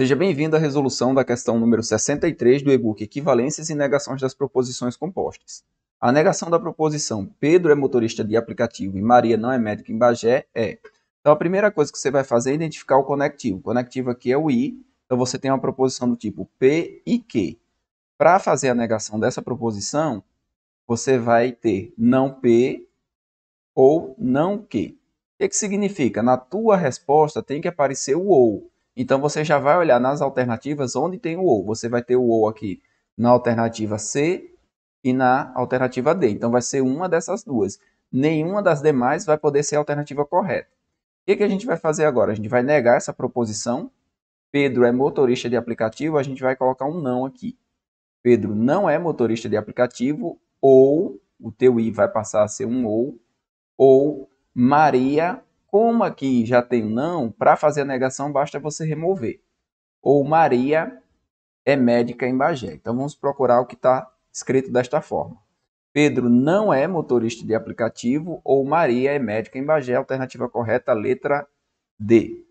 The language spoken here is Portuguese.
Seja bem-vindo à resolução da questão número 63 do e-book Equivalências e Negações das Proposições Compostas. A negação da proposição Pedro é motorista de aplicativo e Maria não é médica em Bagé é. Então a primeira coisa que você vai fazer é identificar o conectivo. O conectivo aqui é o I, então você tem uma proposição do tipo P e Q. Para fazer a negação dessa proposição, você vai ter não P ou não Q. O que, que significa? Na tua resposta tem que aparecer o ou. Então você já vai olhar nas alternativas onde tem o ou. Você vai ter o ou aqui na alternativa C e na alternativa D. Então vai ser uma dessas duas. Nenhuma das demais vai poder ser a alternativa correta. O que, que a gente vai fazer agora? A gente vai negar essa proposição. Pedro é motorista de aplicativo, a gente vai colocar um não aqui. Pedro não é motorista de aplicativo, ou o teu i vai passar a ser um ou, ou Maria como aqui já tem não, para fazer a negação basta você remover. Ou Maria é médica em Bagé. Então vamos procurar o que está escrito desta forma. Pedro não é motorista de aplicativo ou Maria é médica em Bagé. Alternativa correta, letra D.